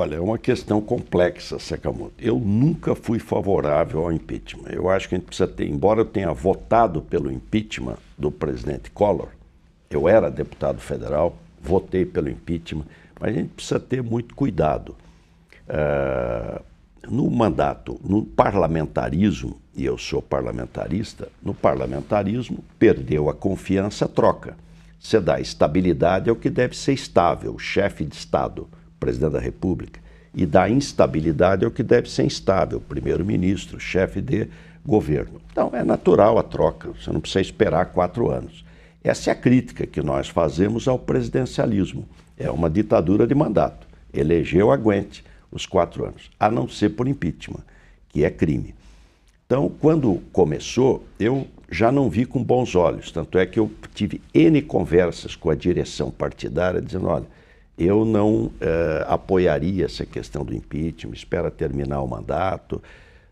Olha, é uma questão complexa, Sakamoto. Eu nunca fui favorável ao impeachment. Eu acho que a gente precisa ter, embora eu tenha votado pelo impeachment do presidente Collor, eu era deputado federal, votei pelo impeachment, mas a gente precisa ter muito cuidado. Uh, no mandato, no parlamentarismo, e eu sou parlamentarista, no parlamentarismo, perdeu a confiança, troca. Você dá estabilidade ao é que deve ser estável, chefe de Estado presidente da República, e da instabilidade ao que deve ser instável, primeiro-ministro, chefe de governo. Então, é natural a troca, você não precisa esperar quatro anos. Essa é a crítica que nós fazemos ao presidencialismo. É uma ditadura de mandato. Elegeu, aguente os quatro anos, a não ser por impeachment, que é crime. Então, quando começou, eu já não vi com bons olhos, tanto é que eu tive N conversas com a direção partidária dizendo: olha eu não eh, apoiaria essa questão do impeachment, espera terminar o mandato,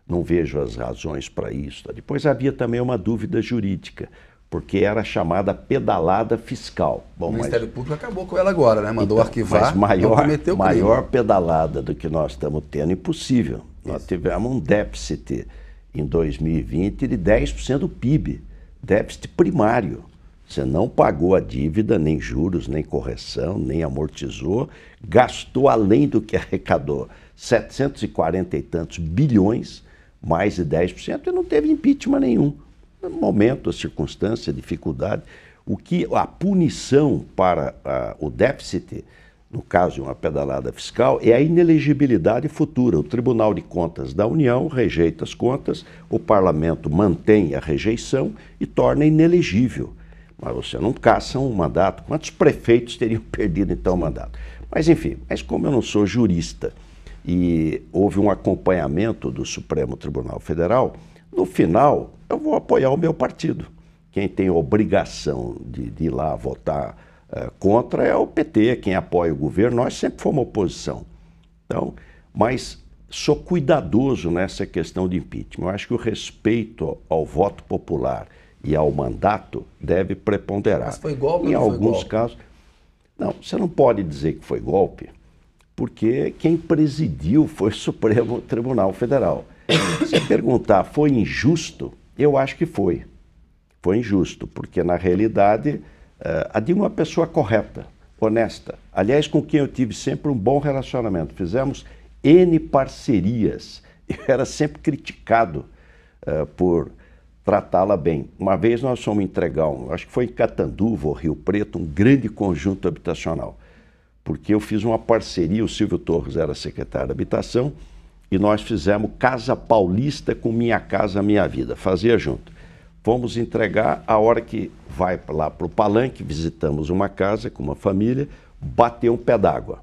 não vejo as razões para isso. Depois havia também uma dúvida jurídica, porque era chamada pedalada fiscal. Bom, o Ministério Público acabou com ela agora, né? Mandou então, arquivar. Mas maior, maior pedalada do que nós estamos tendo, impossível. Isso. Nós tivemos um déficit em 2020 de 10% do PIB, déficit primário. Você não pagou a dívida, nem juros, nem correção, nem amortizou, gastou além do que arrecadou 740 e tantos bilhões, mais de 10%, e não teve impeachment nenhum. No momento, a circunstância, a dificuldade. O que a punição para a, o déficit, no caso de uma pedalada fiscal, é a inelegibilidade futura. O Tribunal de Contas da União rejeita as contas, o parlamento mantém a rejeição e torna inelegível. Mas você não caça um mandato. Quantos prefeitos teriam perdido então o mandato? Mas enfim, mas como eu não sou jurista e houve um acompanhamento do Supremo Tribunal Federal, no final eu vou apoiar o meu partido. Quem tem obrigação de, de ir lá votar uh, contra é o PT, quem apoia o governo. Nós sempre fomos oposição. Então, mas sou cuidadoso nessa questão de impeachment. Eu acho que o respeito ao voto popular e ao mandato deve preponderar. Mas foi golpe em ou não alguns golpe? casos. Não, você não pode dizer que foi golpe, porque quem presidiu foi o Supremo Tribunal Federal. Se perguntar foi injusto, eu acho que foi. Foi injusto, porque na realidade eh, a de uma pessoa correta, honesta. Aliás, com quem eu tive sempre um bom relacionamento. Fizemos N parcerias. Eu era sempre criticado uh, por tratá-la bem. Uma vez nós fomos entregar, um, acho que foi em Catanduva ou Rio Preto, um grande conjunto habitacional. Porque eu fiz uma parceria, o Silvio Torres era secretário de Habitação, e nós fizemos Casa Paulista com Minha Casa Minha Vida, fazia junto. Fomos entregar, a hora que vai lá para o Palanque, visitamos uma casa com uma família, bateu um pé d'água.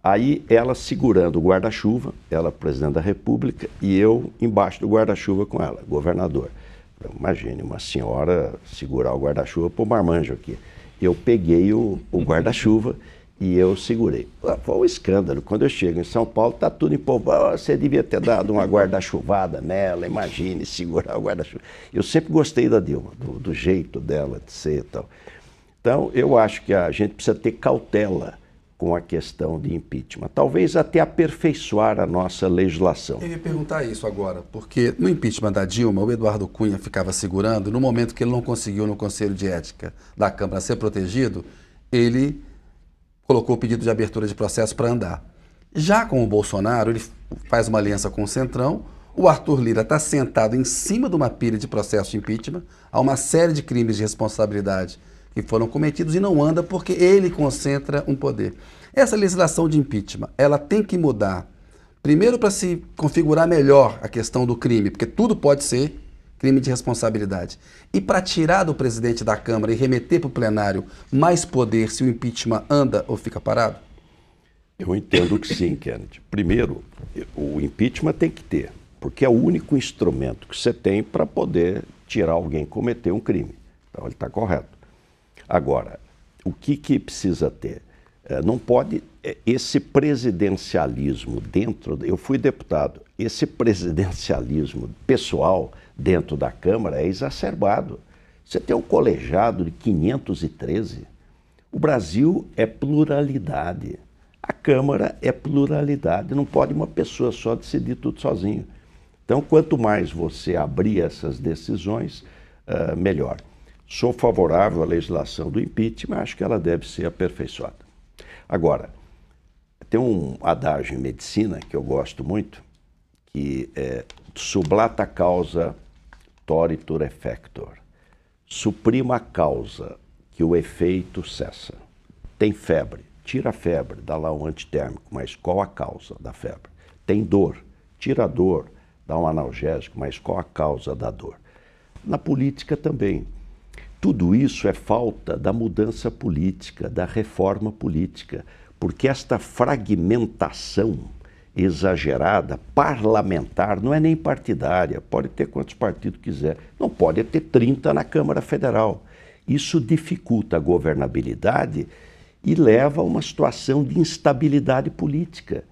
Aí ela segurando o guarda-chuva, ela presidente da República, e eu embaixo do guarda-chuva com ela, governador. Imagine uma senhora segurar o guarda-chuva para o marmanjo aqui. Eu peguei o, o guarda-chuva e eu segurei. Ah, foi um escândalo. Quando eu chego em São Paulo, tá tudo empolgado. Ah, você devia ter dado uma guarda-chuvada nela, imagine segurar o guarda-chuva. Eu sempre gostei da Dilma, do, do jeito dela de ser e tal. Então, eu acho que a gente precisa ter cautela com a questão de impeachment. Talvez até aperfeiçoar a nossa legislação. Eu ia perguntar isso agora, porque no impeachment da Dilma, o Eduardo Cunha ficava segurando, no momento que ele não conseguiu no Conselho de Ética da Câmara ser protegido, ele colocou o pedido de abertura de processo para andar. Já com o Bolsonaro, ele faz uma aliança com o Centrão, o Arthur Lira está sentado em cima de uma pilha de processo de impeachment, há uma série de crimes de responsabilidade que foram cometidos e não anda porque ele concentra um poder. Essa legislação de impeachment, ela tem que mudar. Primeiro para se configurar melhor a questão do crime, porque tudo pode ser crime de responsabilidade. E para tirar do presidente da Câmara e remeter para o plenário mais poder se o impeachment anda ou fica parado? Eu entendo que sim, Kennedy. Primeiro, o impeachment tem que ter, porque é o único instrumento que você tem para poder tirar alguém que cometeu um crime. Então ele está correto. Agora, o que, que precisa ter? Eh, não pode eh, esse presidencialismo dentro. Eu fui deputado. Esse presidencialismo pessoal dentro da Câmara é exacerbado. Você tem um colegiado de 513. O Brasil é pluralidade. A Câmara é pluralidade. Não pode uma pessoa só decidir tudo sozinho. Então, quanto mais você abrir essas decisões, eh, melhor. Sou favorável à legislação do impeachment, acho que ela deve ser aperfeiçoada. Agora, tem um adágio em medicina que eu gosto muito, que é sublata causa toritur effector. Suprima a causa, que o efeito cessa. Tem febre, tira a febre, dá lá um antitérmico, mas qual a causa da febre? Tem dor, tira a dor, dá um analgésico, mas qual a causa da dor? Na política também tudo isso é falta da mudança política, da reforma política, porque esta fragmentação exagerada, parlamentar, não é nem partidária, pode ter quantos partidos quiser, não pode ter 30 na Câmara Federal. Isso dificulta a governabilidade e leva a uma situação de instabilidade política.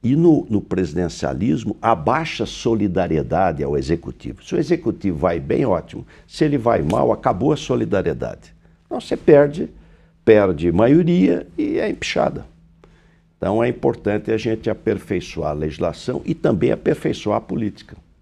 E no, no, presidencialismo, a baixa solidariedade ao executivo. Se o executivo vai bem, ótimo. Se ele vai mal, acabou a solidariedade. Não, você perde, perde maioria e é empichada. Então é importante a gente aperfeiçoar a legislação e também aperfeiçoar a política.